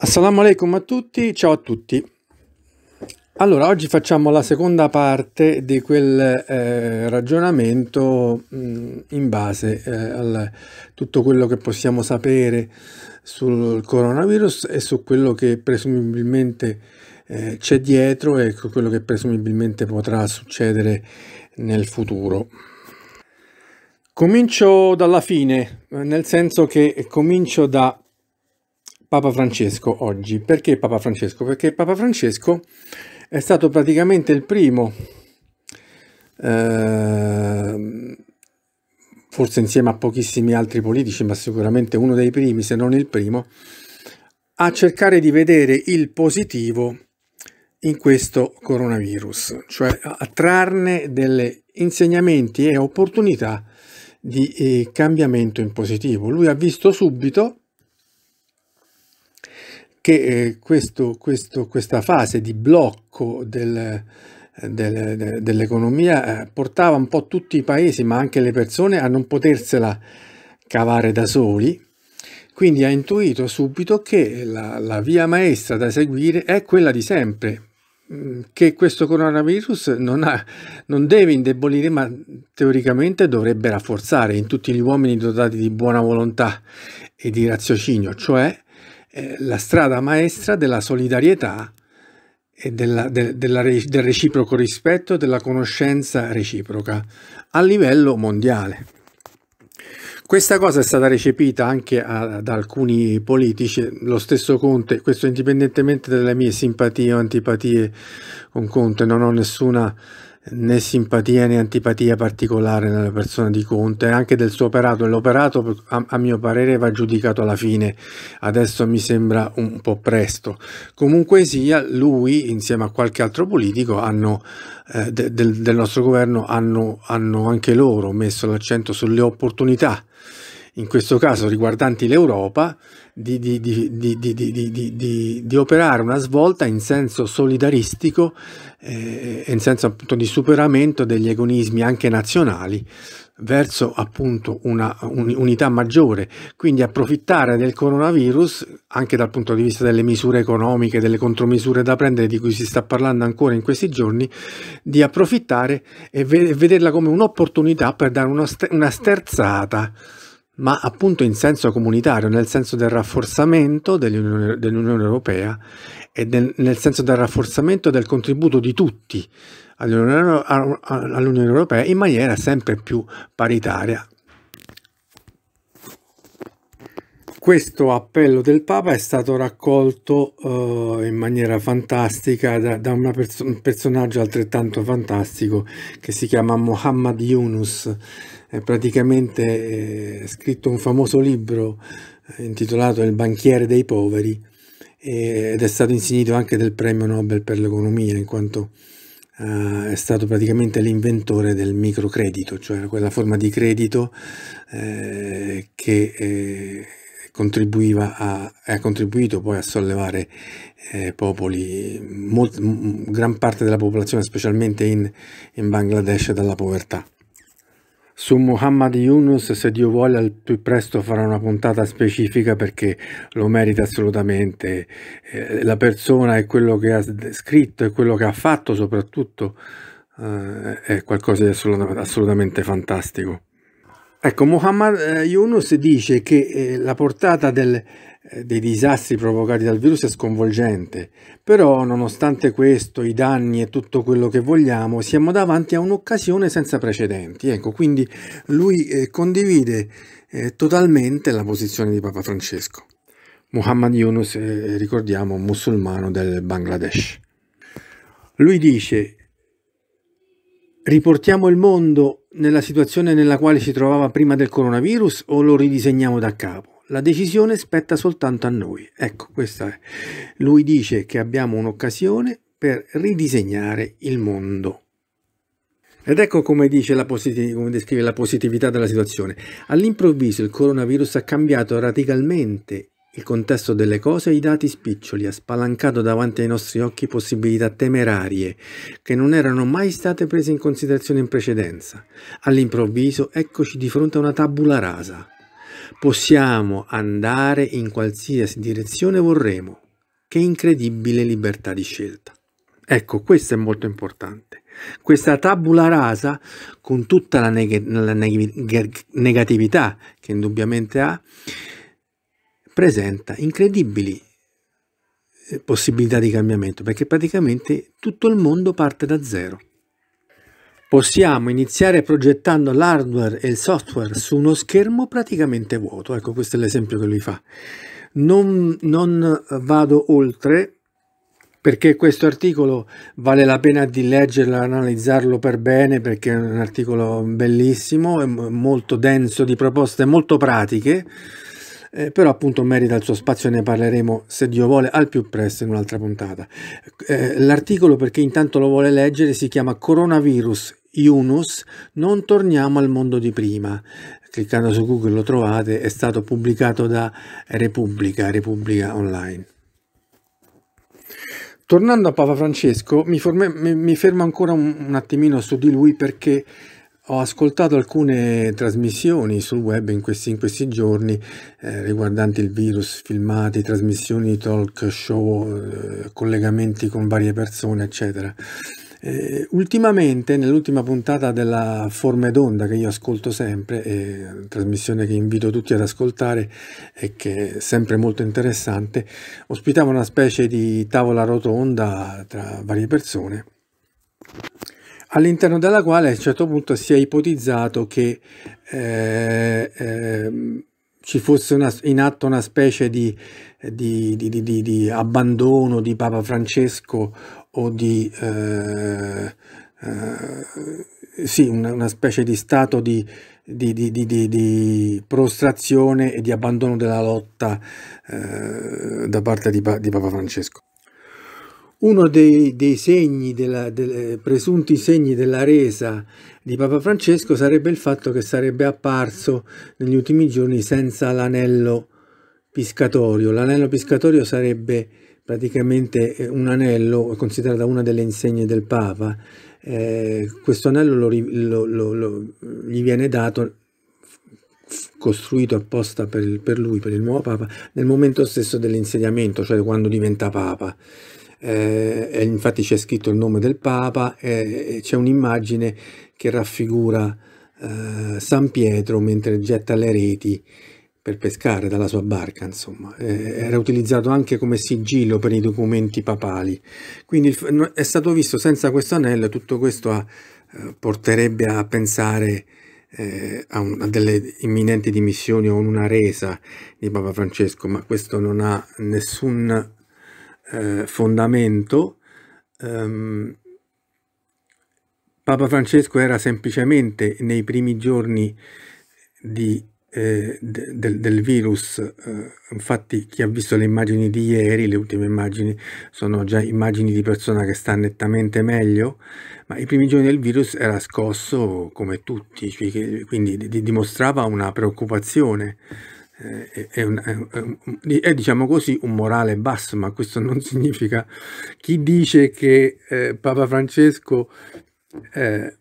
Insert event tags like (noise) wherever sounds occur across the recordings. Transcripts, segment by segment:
Assalamu alaikum a tutti, ciao a tutti. Allora, oggi facciamo la seconda parte di quel eh, ragionamento mh, mm, in base eh, a tutto quello che possiamo sapere sul coronavirus e su quello che presumibilmente eh, c'è dietro e su quello che presumibilmente potrà succedere nel futuro. Comincio dalla fine, nel senso che comincio da Papa Francesco oggi. Perché Papa Francesco? Perché Papa Francesco è stato praticamente il primo, eh, forse insieme a pochissimi altri politici, ma sicuramente uno dei primi, se non il primo, a cercare di vedere il positivo in questo coronavirus, cioè a trarne delle insegnamenti e opportunità di eh, cambiamento in positivo. Lui ha visto subito che eh, questo, questo, questa fase di blocco del, del, dell'economia eh, portava un po' tutti i paesi, ma anche le persone, a non potersela cavare da soli. Quindi ha intuito subito che la, la via maestra da seguire è quella di sempre, mm, che questo coronavirus non, ha, non, deve indebolire, ma teoricamente dovrebbe rafforzare in tutti gli uomini dotati di buona volontà e di raziocinio, cioè eh, la strada maestra della solidarietà e della, de, della, del reciproco rispetto e della conoscenza reciproca a livello mondiale. Questa cosa è stata recepita anche a, da alcuni politici, lo stesso Conte, questo indipendentemente dalle mie simpatie o antipatie con Conte, non ho nessuna né simpatia né antipatia particolare nella persona di Conte, anche del suo operato. E l'operato, a, a, mio parere, va giudicato alla fine. Adesso mi sembra un po' presto. Comunque sia, lui, insieme a qualche altro politico, hanno, eh, de, del, del, nostro governo, hanno, hanno anche loro messo l'accento sulle opportunità in questo caso riguardanti l'Europa di, di, di, di, operare una svolta in senso solidaristico e eh, in senso appunto di superamento degli agonismi anche nazionali verso appunto una unità maggiore, quindi approfittare del coronavirus anche dal punto di vista delle misure economiche, delle contromisure da prendere di cui si sta parlando ancora in questi giorni, di approfittare e vederla come un'opportunità per dare una sterzata ma appunto in senso comunitario, nel senso del rafforzamento dell'Unione, dell'Unione Europea e del, nel senso del rafforzamento del contributo di tutti all'Unione, all'Unione Europea in maniera sempre più paritaria. Questo appello del Papa è stato raccolto uh, in maniera fantastica da, da perso- un personaggio altrettanto fantastico che si chiama Muhammad Yunus praticamente eh, scritto un famoso libro eh, intitolato Il banchiere dei poveri ed è stato insignito anche del premio Nobel per l'economia in quanto eh, è stato praticamente l'inventore del microcredito, cioè quella forma di credito che contribuiva a, ha contribuito poi a sollevare eh, popoli, molt, gran parte della popolazione, specialmente in, in Bangladesh, dalla povertà. Su Muhammad Yunus, se Dio vuole, al più presto farò una puntata specifica perché lo merita assolutamente. Eh, la persona e quello che ha scritto e quello che ha fatto soprattutto eh, è qualcosa di assolutamente, assolutamente fantastico. Ecco, Muhammad eh, Yunus dice che eh, la portata del, eh, dei disastri provocati dal virus è sconvolgente, però nonostante questo, i danni e tutto quello che vogliamo, siamo davanti a un'occasione senza precedenti. Ecco, quindi lui eh, condivide eh, totalmente la posizione di Papa Francesco. Muhammad Yunus, eh, ricordiamo, musulmano del Bangladesh. Lui dice Riportiamo il mondo nella situazione nella quale si trovava prima del coronavirus o lo ridisegniamo da capo? La decisione spetta soltanto a noi. Ecco, questa è. Lui dice che abbiamo un'occasione per ridisegnare il mondo. Ed ecco come, come, descrive la positività della situazione. All'improvviso il coronavirus ha cambiato radicalmente il contesto delle cose e i dati spiccioli ha spalancato davanti ai nostri occhi possibilità temerarie che non erano mai state prese in considerazione in precedenza. All'improvviso eccoci di fronte a una tabula rasa. Possiamo andare in qualsiasi direzione vorremmo. Che incredibile libertà di scelta. Ecco, questo è molto importante. Questa tabula rasa, con tutta la, neg la neg negatività che indubbiamente ha, presenta incredibili eh, possibilità di cambiamento perché praticamente tutto il mondo parte da zero. Possiamo iniziare progettando l'hardware e il software su uno schermo praticamente vuoto, ecco questo è l'esempio che lui fa. Non, non vado oltre perché questo articolo vale la pena di leggerlo e analizzarlo per bene perché è un articolo bellissimo, molto denso di proposte molto pratiche eh, però appunto merita il suo spazio ne parleremo se Dio vuole al più presto in un'altra puntata. Eh, l'articolo per chi intanto lo vuole leggere si chiama Coronavirus Yunus, non torniamo al mondo di prima. Cliccando su Google lo trovate, è stato pubblicato da Repubblica, Repubblica Online. Tornando a Papa Francesco, mi, fermo ancora un, un attimino su di lui perché ho ascoltato alcune trasmissioni sul web in questi, in questi giorni eh, riguardanti il virus, filmati, trasmissioni, talk show, eh, collegamenti con varie persone, eccetera. Eh, ultimamente, nell'ultima puntata della Forme d'Onda che io ascolto sempre, eh, trasmissione che invito tutti ad ascoltare e che è sempre molto interessante, ospitava una specie di tavola rotonda tra varie persone all'interno della quale a un certo punto si è ipotizzato che eh, eh, ci fosse una, in atto una specie di, di, di, di, abbandono di Papa Francesco o di... Eh, eh sì, una, una, specie di stato di, di, di, di, prostrazione e di abbandono della lotta eh, da parte di, Papa Francesco uno dei, dei segni della, dei presunti segni della resa di Papa Francesco sarebbe il fatto che sarebbe apparso negli ultimi giorni senza l'anello piscatorio. L'anello piscatorio sarebbe praticamente eh, un anello, considerato una delle insegne del Papa. Eh, questo anello lo, lo, lo, lo, gli viene dato costruito apposta per, per, lui, per il nuovo Papa, nel momento stesso dell'insediamento, cioè quando diventa Papa eh, infatti c'è scritto il nome del Papa eh, e c'è un'immagine che raffigura eh, San Pietro mentre getta le reti per pescare dalla sua barca, insomma. Eh, era utilizzato anche come sigillo per i documenti papali. Quindi il, è stato visto senza questo anello, tutto questo a, eh, porterebbe a pensare eh, a, un, a, delle imminenti dimissioni o una resa di Papa Francesco, ma questo non ha nessun eh, fondamento, ehm, Papa Francesco era semplicemente nei primi giorni di, eh, de, del, del, virus, eh, infatti chi ha visto le immagini di ieri, le ultime immagini sono già immagini di persona che sta nettamente meglio, ma i primi giorni del virus era scosso come tutti, cioè che, quindi dimostrava una preoccupazione eh, è, un, è, un, è, diciamo così un morale basso, ma questo non (laughs) significa chi dice che eh, Papa Francesco eh,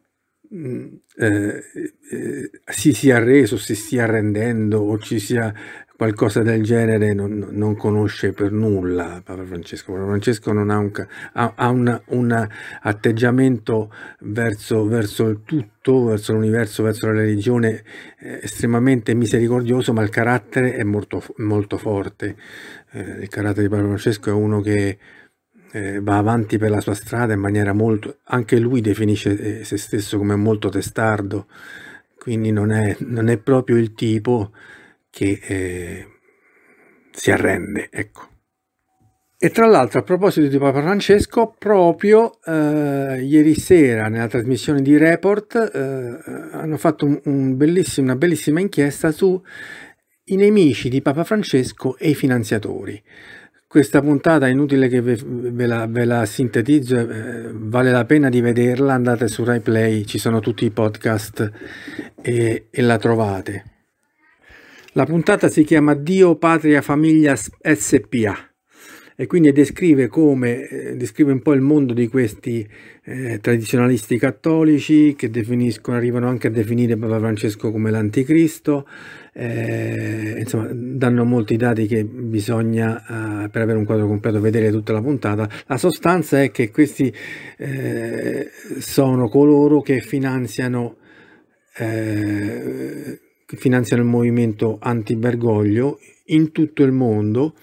mm, eh, eh, si sia reso, si stia rendendo o ci sia qualcosa del genere non, non conosce per nulla Papa Francesco. Papa Francesco non ha un, ha, ha una, un atteggiamento verso, verso, il tutto, verso l'universo, verso la religione eh, estremamente misericordioso, ma il carattere è molto, molto forte. Eh, il carattere di Papa Francesco è uno che eh, va avanti per la sua strada in maniera molto... anche lui definisce eh, se stesso come molto testardo, quindi non è, non è proprio il tipo che eh, si arrende. Ecco. E tra l'altro a proposito di Papa Francesco, proprio eh, ieri sera nella trasmissione di Report eh, hanno fatto un, un bellissimo, una bellissima inchiesta su i nemici di Papa Francesco e i finanziatori. Questa puntata è inutile che ve, ve, la, ve la, sintetizzo, eh, vale la pena di vederla, andate su RaiPlay, ci sono tutti i podcast e, e la trovate. La puntata si chiama Dio, Patria, Famiglia SPA e quindi descrive come eh, descrive un po' il mondo di questi eh, tradizionalisti cattolici che definiscono, arrivano anche a definire Papa Francesco come l'anticristo, eh, insomma danno molti dati che bisogna eh, per avere un quadro completo vedere tutta la puntata. La sostanza è che questi eh, sono coloro che finanziano che finanziano il movimento anti-Bergoglio in tutto il mondo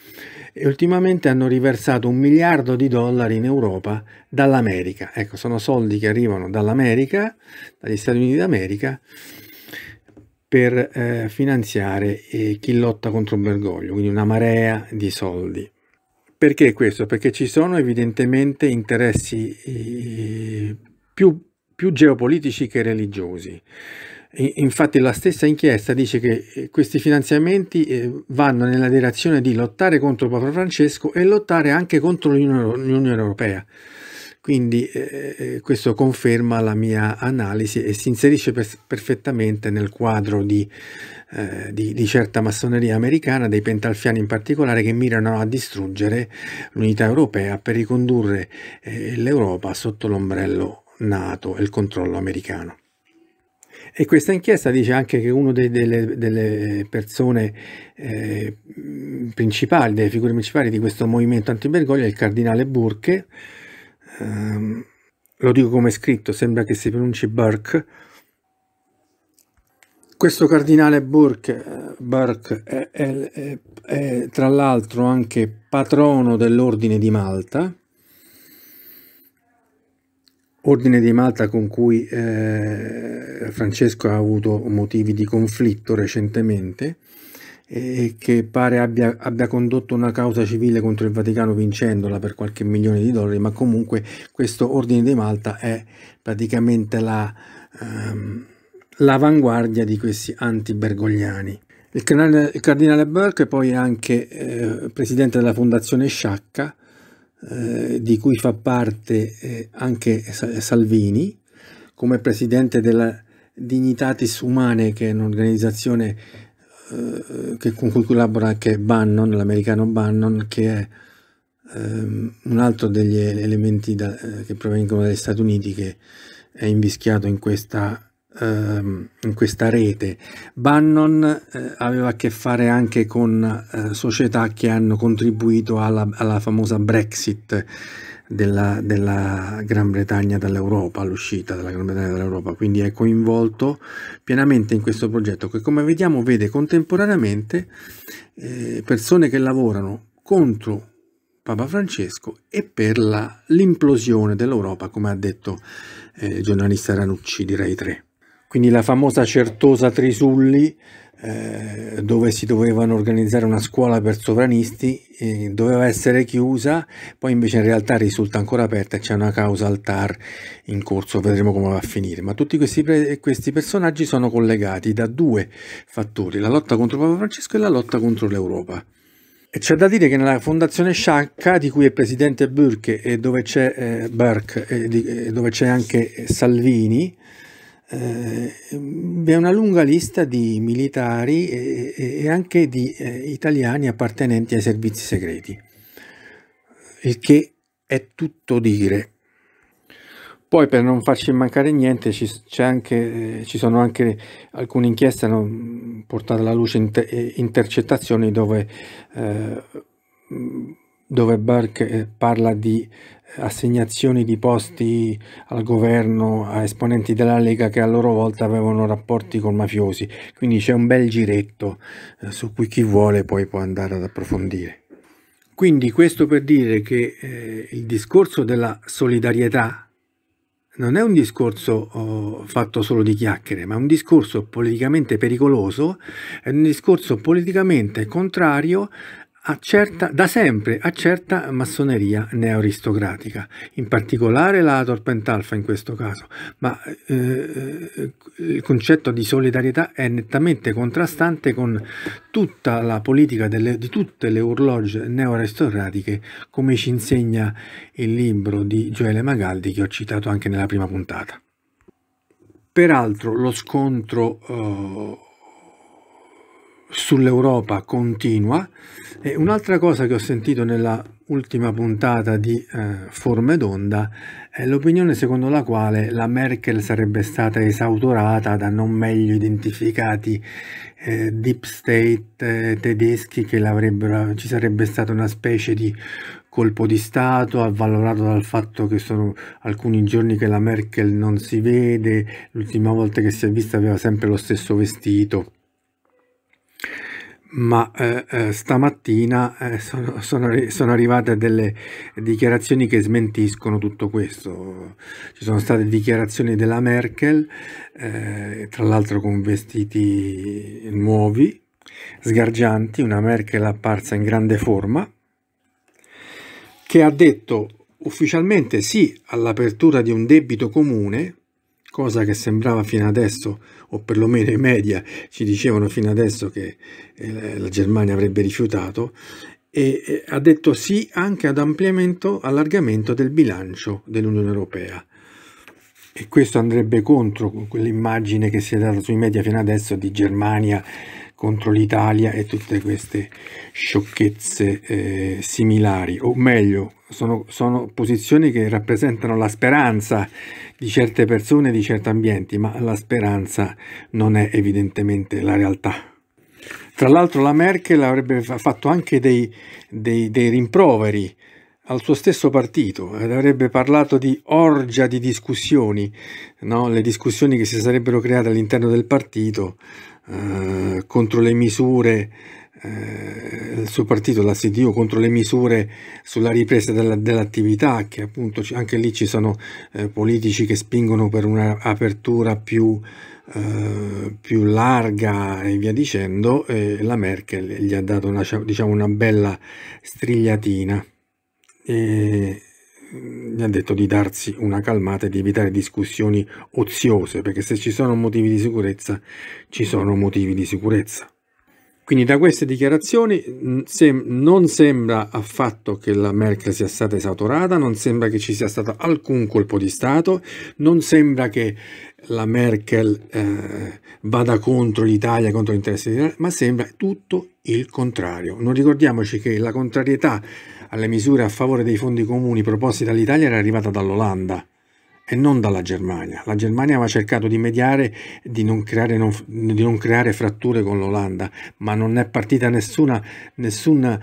e ultimamente hanno riversato un miliardo di dollari in Europa dall'America. Ecco, sono soldi che arrivano dall'America, dagli Stati Uniti d'America, per eh, finanziare eh, chi lotta contro Bergoglio, quindi una marea di soldi. Perché questo? Perché ci sono evidentemente interessi eh, più, più geopolitici che religiosi infatti la stessa inchiesta dice che eh, questi finanziamenti eh, vanno nella direzione di lottare contro Papa Francesco e lottare anche contro l'Unione Europea. Quindi eh, eh, questo conferma la mia analisi e si inserisce per perfettamente nel quadro di, eh, di, di, certa massoneria americana, dei pentalfiani in particolare, che mirano a distruggere l'unità europea per ricondurre eh, l'Europa sotto l'ombrello NATO e il controllo americano. E questa inchiesta dice anche che una delle, delle, persone eh, principali, delle figure principali di questo movimento anti-Bergoglio è il cardinale Burke, ehm, lo dico come è scritto, sembra che si pronunci Burke, questo cardinale Burke, eh, Burke è, è, è, è tra l'altro anche patrono dell'ordine di Malta, Ordine di Malta con cui eh, Francesco ha avuto motivi di conflitto recentemente e che pare abbia, abbia, condotto una causa civile contro il Vaticano vincendola per qualche milione di dollari, ma comunque questo Ordine di Malta è praticamente ehm, l'avanguardia la, um, di questi anti-bergogliani. Il, il, cardinale Burke è poi anche eh, presidente della fondazione Sciacca, eh, di cui fa parte eh, anche Salvini, come presidente della Dignitatis Humane, che è un'organizzazione eh, con cui collabora anche Bannon, l'americano Bannon, che è ehm, un altro degli elementi da, eh, che provengono dagli Stati Uniti che è invischiato in questa Ehm, in questa rete. Bannon eh, aveva a che fare anche con eh, società che hanno contribuito alla, alla famosa Brexit della, della Gran Bretagna dall'Europa, all'uscita della Gran Bretagna dall'Europa, quindi è coinvolto pienamente in questo progetto che come vediamo vede contemporaneamente eh, persone che lavorano contro Papa Francesco e per l'implosione dell'Europa, come ha detto eh, il giornalista Ranucci di Rai 3 quindi la famosa Certosa Trisulli eh, dove si dovevano organizzare una scuola per sovranisti eh, doveva essere chiusa poi invece in realtà risulta ancora aperta e c'è una causa al TAR in corso vedremo come va a finire ma tutti questi, questi personaggi sono collegati da due fattori la lotta contro Papa Francesco e la lotta contro l'Europa c'è da dire che nella fondazione Sciacca, di cui è presidente Burke e dove c'è eh, Burke, e, di, e dove c'è anche Salvini, vi eh, è una lunga lista di militari e, anche di eh, italiani appartenenti ai servizi segreti, il che è tutto dire. Poi per non farci mancare niente ci, anche, eh, ci sono anche alcune inchieste che hanno portato alla luce intercettazioni dove, dove Burke parla di assegnazioni di posti al governo a esponenti della Lega che a loro volta avevano rapporti con mafiosi. Quindi c'è un bel giretto eh, su cui chi vuole poi può andare ad approfondire. Quindi questo per dire che eh, il discorso della solidarietà non è un discorso oh, fatto solo di chiacchiere, ma un discorso politicamente pericoloso, è un discorso politicamente contrario accerta da sempre a certa massoneria nearistocratica, in particolare la Torpentalfa in questo caso, ma eh, eh, il concetto di solidarietà è nettamente contrastante con tutta la politica delle, di tutte le urloge neoaristocratiche, come ci insegna il libro di Gioele Magaldi che ho citato anche nella prima puntata. Peraltro lo scontro eh, sull'Europa continua. E un'altra cosa che ho sentito nella ultima puntata di eh, Forme d'Onda è l'opinione secondo la quale la Merkel sarebbe stata esautorata da non meglio identificati eh, deep state eh, tedeschi che ci sarebbe stata una specie di colpo di Stato, avvalorato dal fatto che sono alcuni giorni che la Merkel non si vede, l'ultima volta che si è vista aveva sempre lo stesso vestito ma eh, eh, stamattina eh, sono, sono, sono, arrivate delle dichiarazioni che smentiscono tutto questo. Ci sono state dichiarazioni della Merkel, eh, tra l'altro con vestiti nuovi, sgargianti, una Merkel apparsa in grande forma, che ha detto ufficialmente sì all'apertura di un debito comune cosa che sembrava fino adesso, o perlomeno i media ci dicevano fino adesso che eh, la Germania avrebbe rifiutato, e ha detto sì anche ad ampliamento, allargamento del bilancio dell'Unione Europea. E questo andrebbe contro quell'immagine che si è data sui media fino adesso di Germania contro l'Italia e tutte queste sciocchezze eh, similari, o meglio, sono, sono, posizioni che rappresentano la speranza di certe persone, di certi ambienti, ma la speranza non è evidentemente la realtà. Tra l'altro la Merkel avrebbe fatto anche dei, dei, dei rimproveri al suo stesso partito avrebbe parlato di orgia di discussioni, no? le discussioni che si sarebbero create all'interno del partito eh, contro le misure eh, il suo partito, la CDU, contro le misure sulla ripresa dell'attività, che appunto anche lì ci sono eh, politici che spingono per un'apertura più, eh, più, larga e via dicendo, e la Merkel gli ha dato una, diciamo, una bella strigliatina e mm, gli ha detto di darsi una calmata e di evitare discussioni oziose, perché se ci sono motivi di sicurezza, ci sono motivi di sicurezza. Quindi da queste dichiarazioni sem non sembra affatto che la Merkel sia stata esautorata, non sembra che ci sia stato alcun colpo di Stato, non sembra che la Merkel eh, vada contro l'Italia, contro gli interessi dell'Italia, ma sembra tutto il contrario. Non ricordiamoci che la contrarietà alle misure a favore dei fondi comuni proposti dall'Italia era arrivata dall'Olanda, e non dalla Germania. La Germania aveva cercato di mediare, di non creare, non, di non creare fratture con l'Olanda, ma non è partita nessuna, nessuna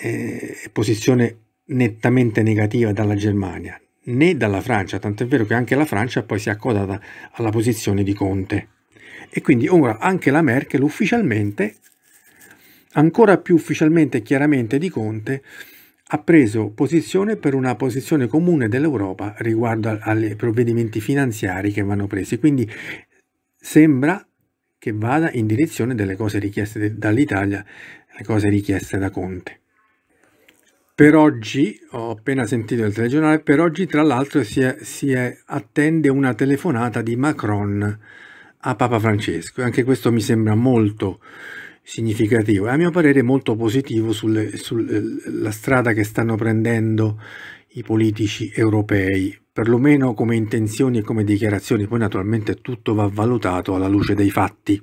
eh, posizione nettamente negativa dalla Germania, né dalla Francia, tant'è vero che anche la Francia poi si è accodata alla posizione di Conte. E quindi ora anche la Merkel ufficialmente, ancora più ufficialmente e chiaramente di Conte, ha preso posizione per una posizione comune dell'Europa riguardo ai provvedimenti finanziari che vanno presi. Quindi sembra che vada in direzione delle cose richieste dall'Italia, le cose richieste da Conte. Per oggi, ho appena sentito il telegiornale, per oggi tra l'altro si, è, si è, attende una telefonata di Macron a Papa Francesco. Anche questo mi sembra molto significativo e a mio parere molto positivo sulla sul, eh, strada che stanno prendendo i politici europei, perlomeno come intenzioni e come dichiarazioni, poi naturalmente tutto va valutato alla luce dei fatti.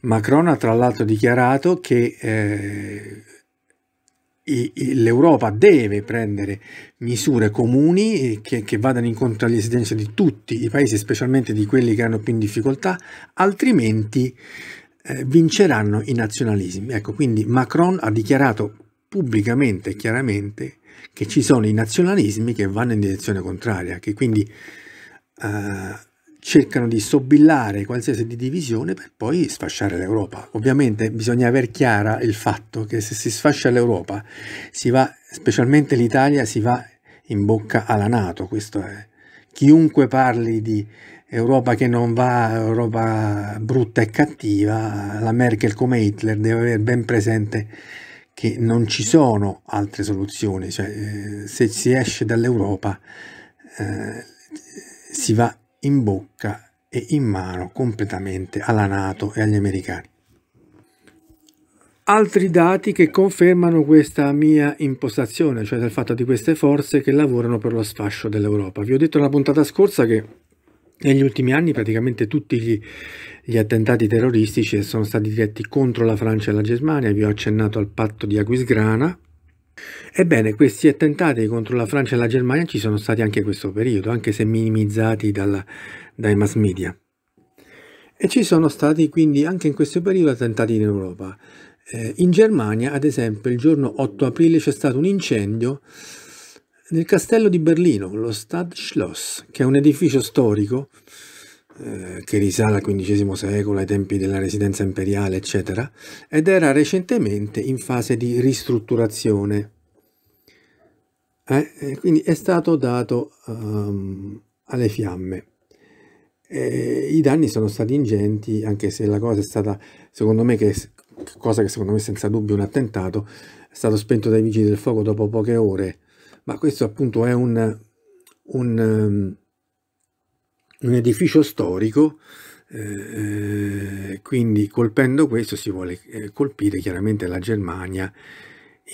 Macron ha tra l'altro dichiarato che eh, l'Europa deve prendere misure comuni eh, che, che, vadano incontro alle esigenze di tutti i paesi, specialmente di quelli che hanno più in difficoltà, altrimenti eh, vinceranno i nazionalismi. Ecco, quindi Macron ha dichiarato pubblicamente e chiaramente che ci sono i nazionalismi che vanno in direzione contraria, che quindi eh, cercano di sobillare qualsiasi divisione per poi sfasciare l'Europa. Ovviamente bisogna aver chiara il fatto che se si sfascia l'Europa, si va, specialmente l'Italia, si va in bocca alla Nato, questo è. Chiunque parli di Europa che non va, Europa brutta e cattiva, la Merkel come Hitler deve avere ben presente che non ci sono altre soluzioni, cioè eh, se si esce dall'Europa eh, si va in bocca e in mano completamente alla Nato e agli americani. Altri dati che confermano questa mia impostazione, cioè del fatto di queste forze che lavorano per lo sfascio dell'Europa. Vi ho detto nella puntata scorsa che negli ultimi anni praticamente tutti gli, gli, attentati terroristici sono stati diretti contro la Francia e la Germania, vi ho accennato al patto di Aquisgrana. Ebbene, questi attentati contro la Francia e la Germania ci sono stati anche in questo periodo, anche se minimizzati dalla, dai mass media. E ci sono stati quindi anche in questo periodo attentati in Europa. Eh, in Germania, ad esempio, il giorno 8 aprile c'è stato un incendio nel castello di Berlino, lo Stadtschloss, che è un edificio storico eh, che risale al XV secolo, ai tempi della residenza imperiale, eccetera, ed era recentemente in fase di ristrutturazione. Eh, quindi è stato dato um, alle fiamme. E I danni sono stati ingenti, anche se la cosa è stata, secondo me, che, cosa che secondo me è senza dubbio un attentato, è stato spento dai vigili del fuoco dopo poche ore ma questo appunto è un, un, ehm, un edificio storico, eh, quindi colpendo questo si vuole eh, colpire chiaramente la Germania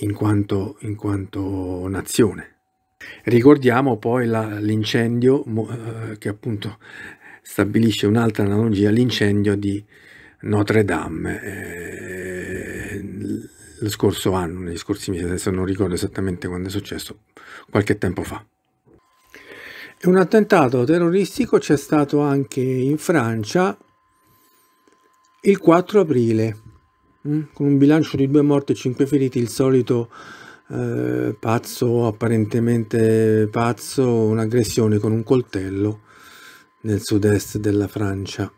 in quanto, in quanto nazione. Ricordiamo poi l'incendio eh, che appunto stabilisce un'altra analogia l'incendio di Notre Dame. Eh, lo scorso anno, negli scorsi mesi, adesso non ricordo esattamente quando è successo, qualche tempo fa. Un attentato terroristico c'è stato anche in Francia il 4 aprile, mm, con un bilancio di due morti e cinque feriti, il solito eh, pazzo, apparentemente pazzo, un'aggressione con un coltello nel sud-est della Francia.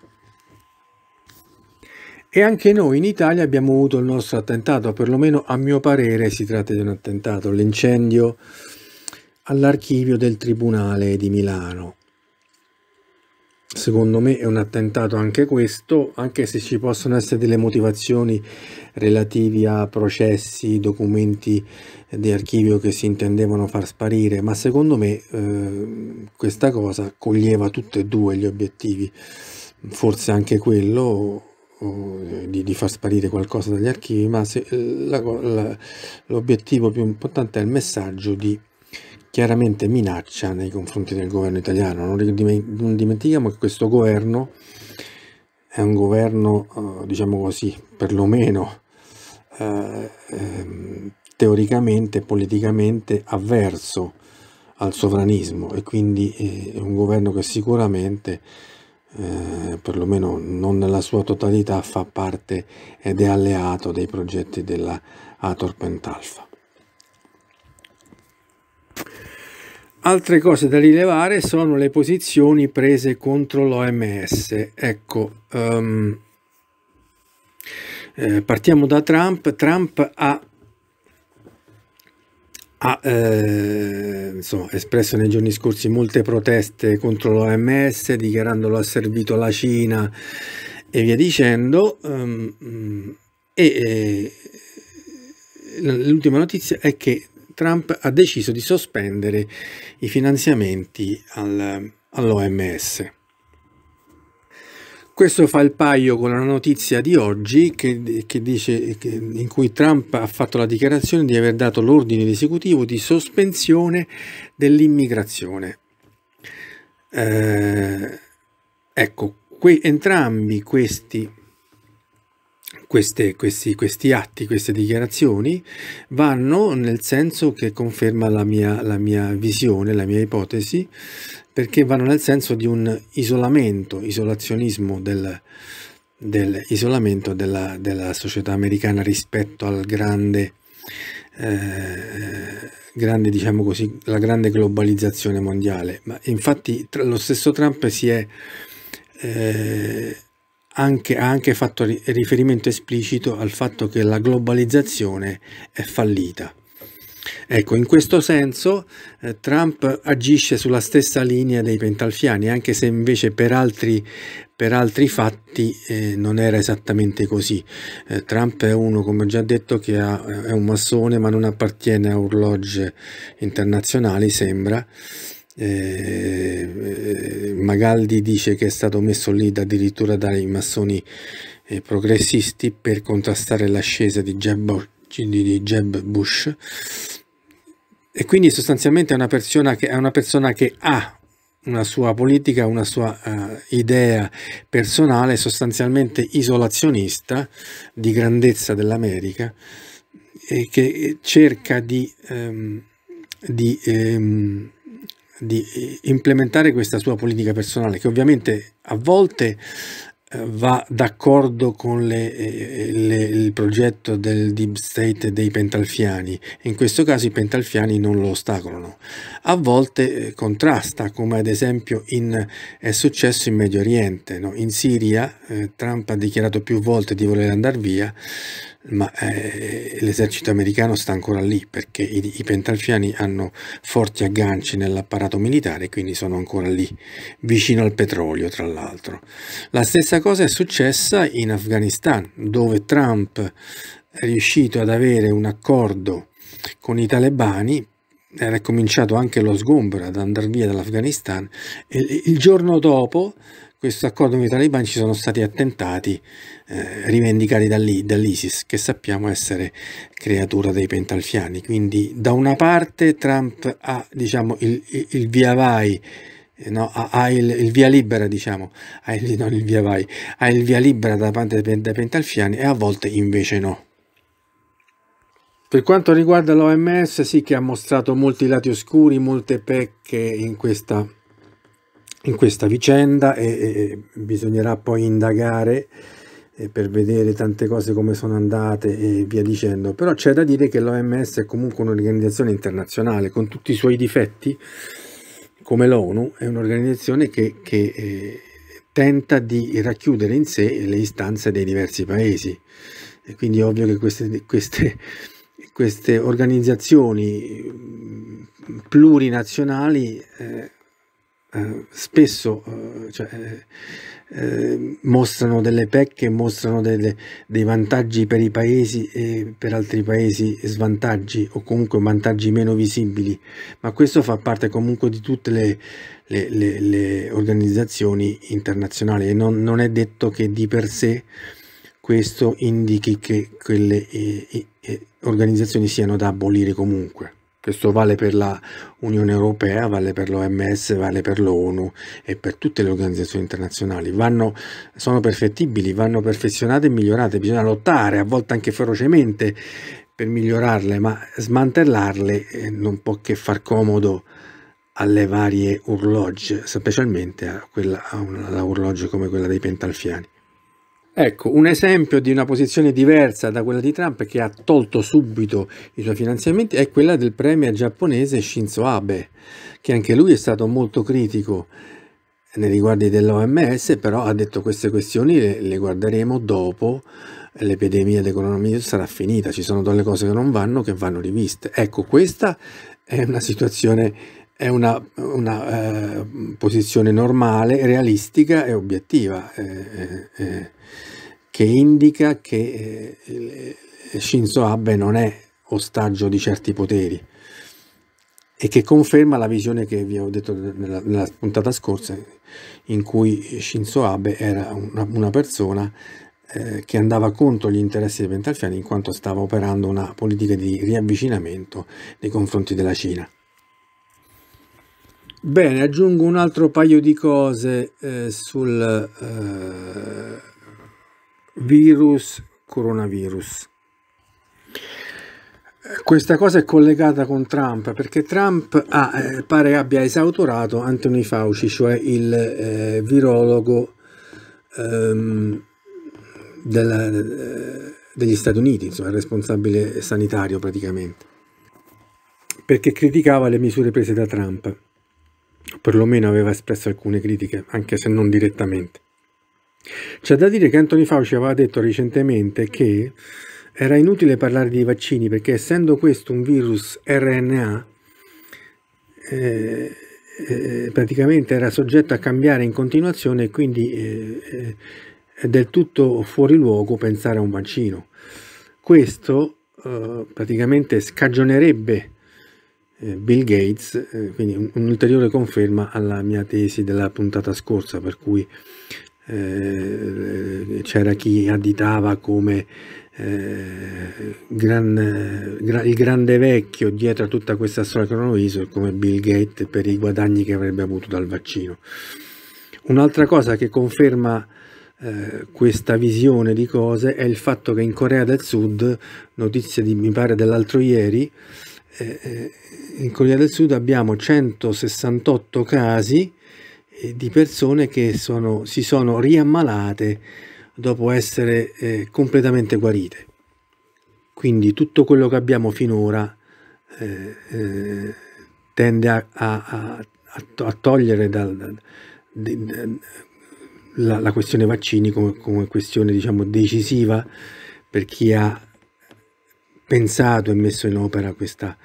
E anche noi in Italia abbiamo avuto il nostro attentato, perlomeno a mio parere si tratta di un attentato, l'incendio all'archivio del Tribunale di Milano. Secondo me è un attentato anche questo, anche se ci possono essere delle motivazioni relativi a processi, documenti di archivio che si intendevano far sparire, ma secondo me eh, questa cosa coglieva tutti e due gli obiettivi, forse anche quello eh, di, di, far sparire qualcosa dagli archivi, ma eh, l'obiettivo più importante è il messaggio di chiaramente minaccia nei confronti del governo italiano. Non, dimentichiamo che questo governo è un governo, eh, diciamo così, perlomeno eh, ehm, teoricamente politicamente avverso al sovranismo e quindi è un governo che sicuramente eh, perlomeno non nella sua totalità, fa parte ed è alleato dei progetti della Ator Pentalfa. Altre cose da rilevare sono le posizioni prese contro l'OMS. Ecco, um, eh, partiamo da Trump. Trump ha ha eh, insomma, espresso nei giorni scorsi molte proteste contro l'OMS, dichiarandolo asservito alla Cina e via dicendo. Ehm, e, e eh, l'ultima notizia è che Trump ha deciso di sospendere i finanziamenti al, all'OMS. Questo fa il paio con la notizia di oggi che, che dice, che, in cui Trump ha fatto la dichiarazione di aver dato l'ordine esecutivo di sospensione dell'immigrazione. Eh, ecco, que, entrambi questi queste, questi, questi, atti, queste dichiarazioni vanno nel senso che conferma la mia, la mia visione, la mia ipotesi perché vanno nel senso di un isolamento, isolazionismo del, dell'isolamento della, della, società americana rispetto al grande, eh, grande diciamo così, la grande globalizzazione mondiale. Ma infatti lo stesso Trump si è... Eh, anche, ha anche fatto riferimento esplicito al fatto che la globalizzazione è fallita. Ecco, in questo senso eh, Trump agisce sulla stessa linea dei pentalfiani, anche se invece per altri, per altri fatti eh, non era esattamente così. Eh, Trump è uno, come ho già detto, che ha, è un massone ma non appartiene a orologi internazionali, sembra. Eh, eh, Magaldi dice che è stato messo lì addirittura dai massoni eh, progressisti per contrastare l'ascesa di Jeb, di Jeb Bush e quindi sostanzialmente è una persona che, una persona che ha una sua politica, una sua uh, idea personale sostanzialmente isolazionista di grandezza dell'America e che cerca di, um, di, um, di, implementare questa sua politica personale che ovviamente a volte va d'accordo con le, eh, le, il progetto del deep state dei pentalfiani in questo caso i pentalfiani non lo ostacolano a volte eh, contrasta come ad esempio in, è successo in Medio Oriente no? in Siria eh, Trump ha dichiarato più volte di voler andare via ma eh, l'esercito americano sta ancora lì perché i, i pentalfiani hanno forti agganci nell'apparato militare, e quindi sono ancora lì, vicino al petrolio tra l'altro. La stessa cosa è successa in Afghanistan, dove Trump è riuscito ad avere un accordo con i talebani era cominciato anche lo sgombero ad andare via dall'Afghanistan e il giorno dopo questo accordo con i talebani ci sono stati attentati eh, rivendicati dall'ISIS, che sappiamo essere creatura dei pentalfiani. Quindi da una parte Trump ha diciamo, il, il via vai, eh, no, ha, il, il, via libera, diciamo, (laughs) ha il, non il via vai, ha il via libera da parte dei pentalfiani e a volte invece no. Per quanto riguarda l'OMS, sì che ha mostrato molti lati oscuri, molte pecche in questa in questa vicenda e, e bisognerà poi indagare eh, per vedere tante cose come sono andate e via dicendo, però c'è da dire che l'OMS è comunque un'organizzazione internazionale con tutti i suoi difetti, come l'ONU, è un'organizzazione che, che eh, tenta di racchiudere in sé le istanze dei diversi paesi. E quindi è ovvio che queste, queste, queste organizzazioni mm, plurinazionali eh, eh, spesso eh, cioè, eh, mostrano delle pecche, mostrano delle, dei vantaggi per i paesi e per altri paesi svantaggi o comunque vantaggi meno visibili, ma questo fa parte comunque di tutte le, le, le, le organizzazioni internazionali e non, non, è detto che di per sé questo indichi che quelle organizzazioni siano da abolire comunque. Questo vale per la Unione Europea, vale per l'OMS, vale per l'ONU e per tutte le organizzazioni internazionali. Vanno, sono perfettibili, vanno perfezionate e migliorate, bisogna lottare, a volte anche ferocemente, per migliorarle, ma smantellarle eh, non può che far comodo alle varie urlogge, specialmente a quella, a una, alla urlogge come quella dei pentalfiani. Ecco, un esempio di una posizione diversa da quella di Trump che ha tolto subito i suoi finanziamenti è quella del premier giapponese Shinzo Abe, che anche lui è stato molto critico nei riguardi dell'OMS, però ha detto queste questioni le, le guarderemo dopo l'epidemia dell'economia sarà finita, ci sono delle cose che non vanno che vanno riviste. Ecco, questa è una situazione è una, una eh, posizione normale, realistica e obiettiva, eh, eh, eh che indica che eh, Shinzo Abe non è ostaggio di certi poteri e che conferma la visione che vi ho detto nella, nella puntata scorsa, in cui Shinzo Abe era una, una persona eh, che andava contro gli interessi dei pentalfiani in quanto stava operando una politica di riavvicinamento nei confronti della Cina. Bene, aggiungo un altro paio di cose eh, sul eh, virus coronavirus. Questa cosa è collegata con Trump perché Trump ah, eh, pare abbia esautorato Anthony Fauci, cioè il eh, virologo ehm, della, eh, degli Stati Uniti, insomma il responsabile sanitario praticamente, perché criticava le misure prese da Trump o perlomeno aveva espresso alcune critiche, anche se non direttamente. C'è da dire che Anthony Fauci aveva detto recentemente che era inutile parlare di vaccini perché essendo questo un virus RNA, eh, eh, praticamente era soggetto a cambiare in continuazione e quindi eh, eh è del tutto fuori luogo pensare a un vaccino. Questo eh, praticamente scagionerebbe eh, Bill Gates, eh, quindi un'ulteriore conferma alla mia tesi della puntata scorsa, per cui eh, c'era chi additava come eh, gran, gra, il grande vecchio dietro a tutta questa storia coronavirus come Bill Gates per i guadagni che avrebbe avuto dal vaccino. Un'altra cosa che conferma eh, questa visione di cose è il fatto che in Corea del Sud, notizia di, mi pare dell'altro ieri, eh, eh, in Corea del Sud abbiamo 168 casi eh, di persone che sono, si sono riammalate dopo essere eh, completamente guarite. Quindi tutto quello che abbiamo finora eh, eh, tende a, a, a togliere dal, dal, dal, la, la, questione vaccini come, come questione diciamo, decisiva per chi ha pensato e messo in opera questa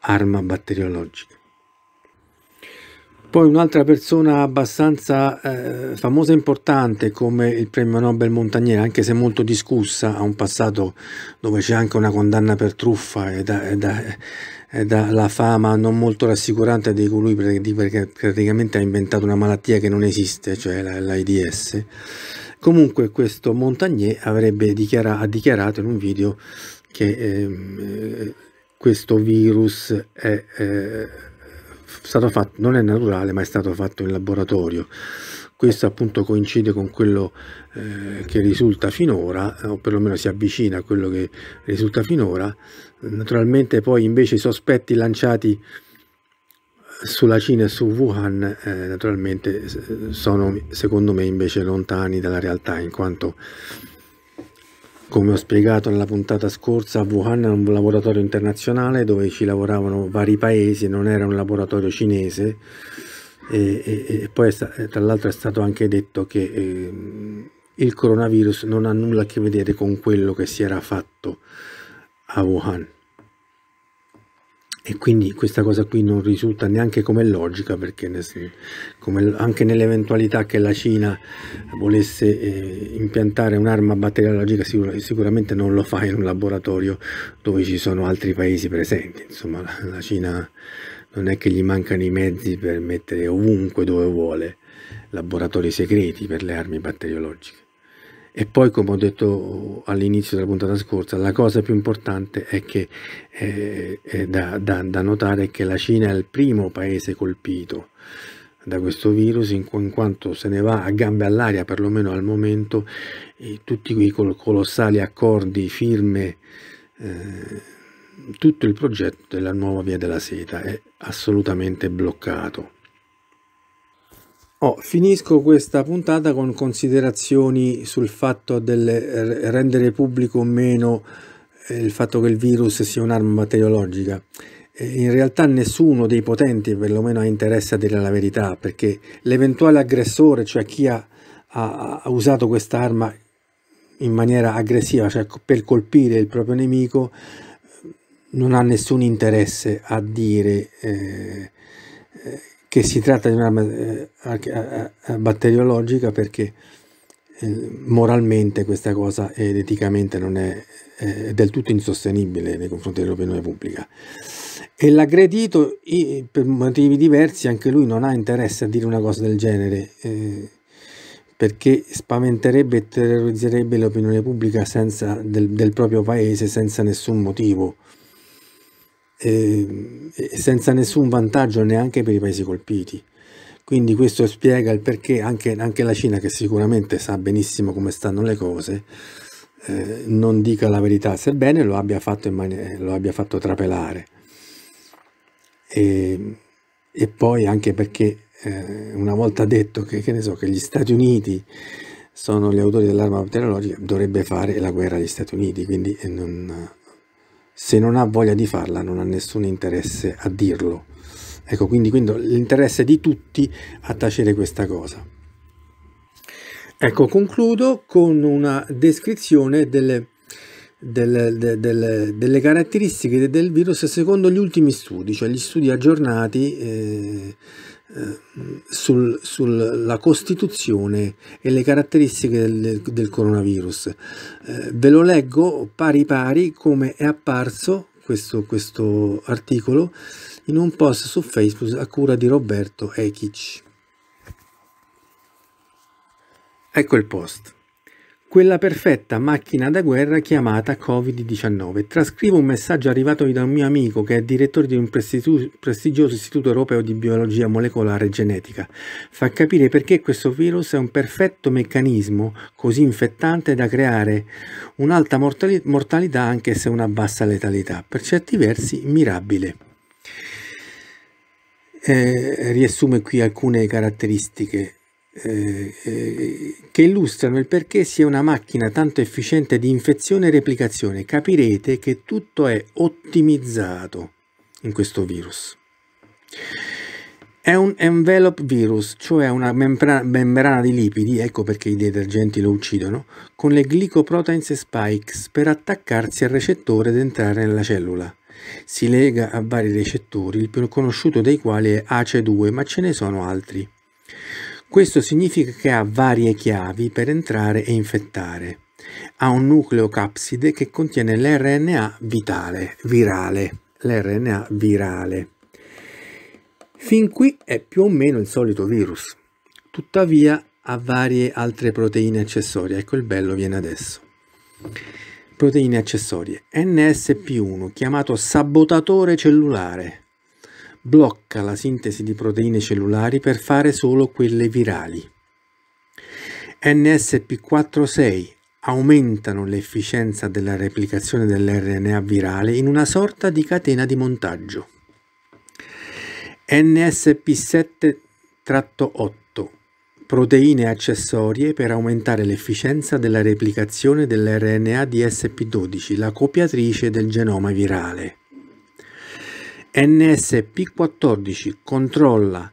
arma batteriologica. Poi un'altra persona abbastanza eh, famosa e importante come il premio Nobel Montagnier, anche se molto discussa, ha un passato dove c'è anche una condanna per truffa e, da, e, dalla fama non molto rassicurante di colui perché praticamente ha inventato una malattia che non esiste, cioè l'AIDS. Comunque questo Montagnier dichiara, ha dichiarato in un video che ehm, eh, questo virus è eh, stato fatto, non è naturale, ma è stato fatto in laboratorio. Questo appunto coincide con quello eh, che risulta finora, o perlomeno si avvicina a quello che risulta finora. Naturalmente poi invece i sospetti lanciati sulla Cina e su Wuhan eh, naturalmente sono secondo me invece lontani dalla realtà in quanto come ho spiegato nella puntata scorsa, Wuhan è un laboratorio internazionale dove ci lavoravano vari paesi, non era un laboratorio cinese e, e, e poi eh, tra l'altro è stato anche detto che eh, il coronavirus non ha nulla a che vedere con quello che si era fatto a Wuhan e quindi questa cosa qui non risulta neanche come logica perché come anche nell'eventualità che la Cina volesse eh, impiantare un'arma batteriologica sicur sicuramente non lo fa in un laboratorio dove ci sono altri paesi presenti insomma la, la Cina non è che gli mancano i mezzi per mettere ovunque dove vuole laboratori segreti per le armi batteriologiche e poi, come ho detto all'inizio della puntata scorsa, la cosa più importante è che eh, è da, da, da, notare che la Cina è il primo paese colpito da questo virus in, in quanto se ne va a gambe all'aria, perlomeno al momento, tutti quei colossali accordi, firme, eh, tutto il progetto della nuova via della seta è assolutamente bloccato. Oh, finisco questa puntata con considerazioni sul fatto del rendere pubblico o meno eh, il fatto che il virus sia un'arma batteriologica. In realtà nessuno dei potenti perlomeno ha interesse a dire la verità perché l'eventuale aggressore, cioè chi ha, ha, ha usato questa arma in maniera aggressiva, cioè per colpire il proprio nemico, non ha nessun interesse a dire eh, eh, che si tratta di una eh, eh, eh, eh batteriologica perché eh, moralmente questa cosa ed eticamente non è, è del tutto insostenibile nei confronti dell'opinione pubblica. E l'aggredito, per motivi diversi, anche lui non ha interesse a dire una cosa del genere, eh, perché spaventerebbe e terrorizzerebbe l'opinione pubblica senza, del, del proprio paese senza nessun motivo eh, senza nessun vantaggio neanche per i paesi colpiti. Quindi questo spiega il perché anche, anche la Cina, che sicuramente sa benissimo come stanno le cose, eh, non dica la verità, sebbene lo abbia fatto, lo abbia fatto trapelare. E, e, poi anche perché eh, una volta detto che, che, so, che, gli Stati Uniti sono gli autori dell'arma batteriologica, dovrebbe fare la guerra agli Stati Uniti, quindi non, se non ha voglia di farla non ha nessun interesse a dirlo. Ecco, quindi, quindi l'interesse di tutti a tacere questa cosa. Ecco, concludo con una descrizione delle, delle, delle, delle caratteristiche del virus secondo gli ultimi studi, cioè gli studi aggiornati eh, sulla Costituzione e le caratteristiche del, del coronavirus. Eh, ve lo leggo pari pari come è apparso questo, questo articolo in un post su Facebook a cura di Roberto Ekic. Ecco il post quella perfetta macchina da guerra chiamata Covid-19. Trascrivo un messaggio arrivato da un mio amico che è direttore di un prestigioso istituto europeo di biologia molecolare e genetica. Fa capire perché questo virus è un perfetto meccanismo così infettante da creare un'alta mortalità anche se una bassa letalità, per certi versi mirabile. Eh, riassume qui alcune caratteristiche eh, eh, che illustrano il perché sia una macchina tanto efficiente di infezione e replicazione. Capirete che tutto è ottimizzato in questo virus. È un envelope virus, cioè una membrana di lipidi, ecco perché i detergenti lo uccidono, con le glicoproteins e spikes per attaccarsi al recettore ed entrare nella cellula. Si lega a vari recettori, il più conosciuto dei quali è ace 2 ma ce ne sono altri. Questo significa che ha varie chiavi per entrare e infettare. Ha un nucleo capside che contiene l'RNA vitale, virale, l'RNA virale. Fin qui è più o meno il solito virus. Tuttavia ha varie altre proteine accessorie, ecco il bello viene adesso. Proteine accessorie. NSP1, chiamato sabotatore cellulare, blocca la sintesi di proteine cellulari per fare solo quelle virali. nsp 4 6 aumentano l'efficienza della replicazione dell'RNA virale in una sorta di catena di montaggio. NSP7-8 proteine accessorie per aumentare l'efficienza della replicazione dell'RNA di SP12, la copiatrice del genoma virale. NSP14 controlla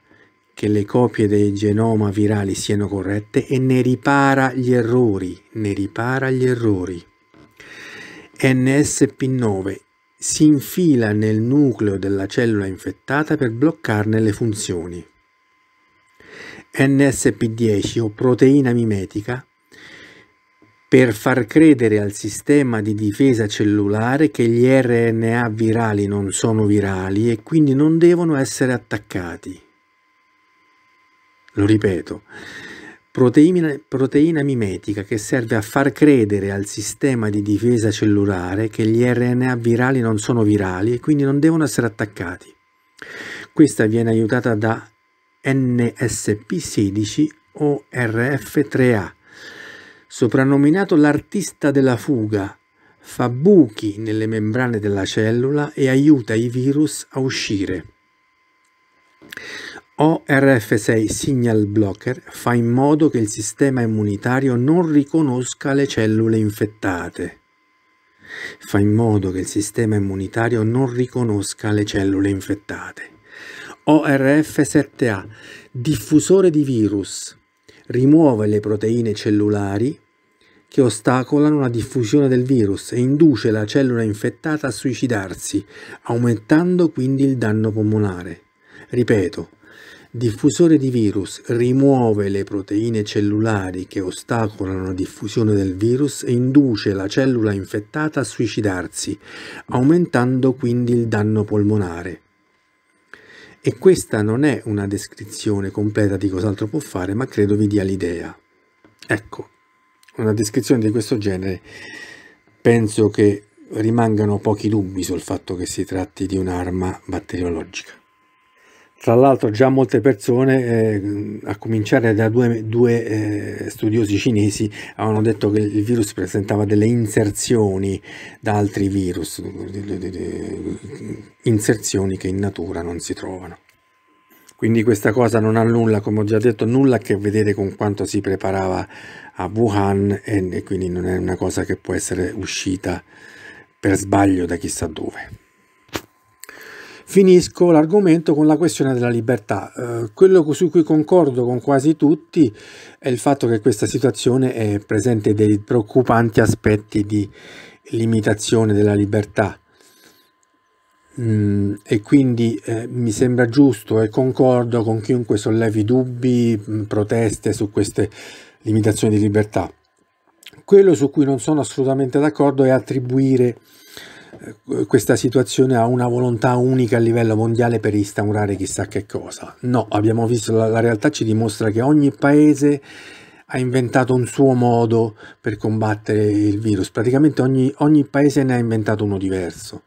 che le copie del genoma virali siano corrette e ne ripara gli errori, ne ripara gli errori. NSP9 si infila nel nucleo della cellula infettata per bloccarne le funzioni. NSP10 o proteina mimetica per far credere al sistema di difesa cellulare che gli RNA virali non sono virali e quindi non devono essere attaccati. Lo ripeto, proteina, proteina mimetica che serve a far credere al sistema di difesa cellulare che gli RNA virali non sono virali e quindi non devono essere attaccati. Questa viene aiutata da NSP16 o RF3A Soprannominato l'artista della fuga, fa buchi nelle membrane della cellula e aiuta i virus a uscire. ORF6 Signal Blocker fa in modo che il sistema immunitario non riconosca le cellule infettate. Fa in modo che il sistema immunitario non riconosca le cellule infettate. ORF7A, diffusore di virus, rimuove le proteine cellulari che ostacolano la diffusione del virus e induce la cellula infettata a suicidarsi, aumentando quindi il danno polmonare. Ripeto, diffusore di virus rimuove le proteine cellulari che ostacolano la diffusione del virus e induce la cellula infettata a suicidarsi, aumentando quindi il danno polmonare. E questa non è una descrizione completa di cos'altro può fare, ma credo vi dia l'idea. Ecco, una descrizione di questo genere penso che rimangano pochi dubbi sul fatto che si tratti di un'arma batteriologica. Tra l'altro già molte persone, eh, a cominciare da due, due eh, studiosi cinesi, avevano detto che il virus presentava delle inserzioni da altri virus, inserzioni che in natura non si trovano. Quindi questa cosa non ha nulla, come ho già detto, nulla a che vedere con quanto si preparava a Wuhan e, quindi non è una cosa che può essere uscita per sbaglio da chissà dove. Finisco l'argomento con la questione della libertà. Eh, quello su cui concordo con quasi tutti è il fatto che questa situazione è presente dei preoccupanti aspetti di limitazione della libertà Mm, e quindi eh, mi sembra giusto e concordo con chiunque sollevi dubbi, mm, proteste su queste limitazioni di libertà. Quello su cui non sono assolutamente d'accordo è attribuire eh, questa situazione a una volontà unica a livello mondiale per instaurare chissà che cosa. No, abbiamo visto la, la realtà ci dimostra che ogni paese ha inventato un suo modo per combattere il virus, praticamente ogni, ogni paese ne ha inventato uno diverso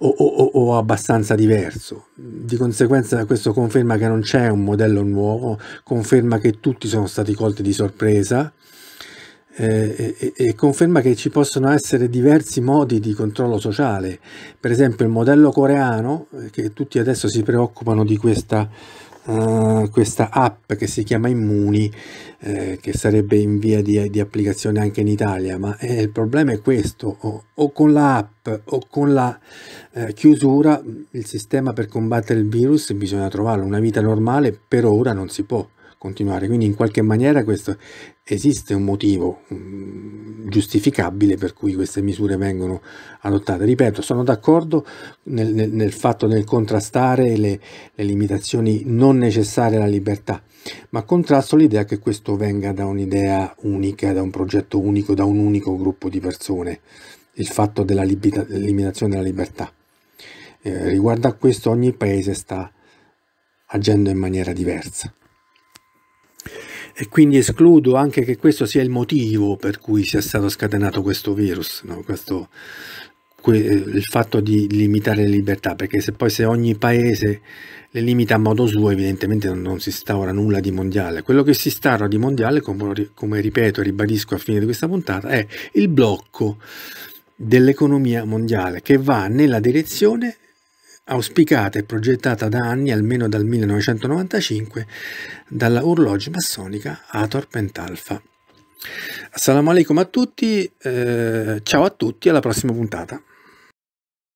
o, o, o, abbastanza diverso. Di conseguenza questo conferma che non c'è un modello nuovo, conferma che tutti sono stati colti di sorpresa eh, e, e, conferma che ci possono essere diversi modi di controllo sociale. Per esempio il modello coreano, eh, che tutti adesso si preoccupano di questa eh, questa app che si chiama Immuni, eh, che sarebbe in via di, di, applicazione anche in Italia, ma eh, il problema è questo, o, o, con l'app o con la eh, chiusura, il sistema per combattere il virus bisogna trovarlo, una vita normale per ora non si può continuare. Quindi in qualche maniera questo, esiste un motivo mm, giustificabile per cui queste misure vengono adottate. Ripeto, sono d'accordo nel, nel, nel, fatto del contrastare le, le limitazioni non necessarie alla libertà, ma contrasto l'idea che questo venga da un'idea unica, da un progetto unico, da un unico gruppo di persone, il fatto della limitazione della libertà. Eh, riguardo a questo ogni paese sta agendo in maniera diversa e quindi escludo anche che questo sia il motivo per cui sia stato scatenato questo virus, no? questo, eh, il fatto di limitare le libertà, perché se poi se ogni paese le limita a modo suo, evidentemente non, non si instaura nulla di mondiale. Quello che si instaura di mondiale, come, come ripeto e ribadisco a fine di questa puntata, è il blocco dell'economia mondiale che va nella direzione auspicata e progettata da anni, almeno dal 1995, dalla orologia massonica Ator Pentalfa. Assalamu alaikum a tutti, eh, ciao a tutti, alla prossima puntata.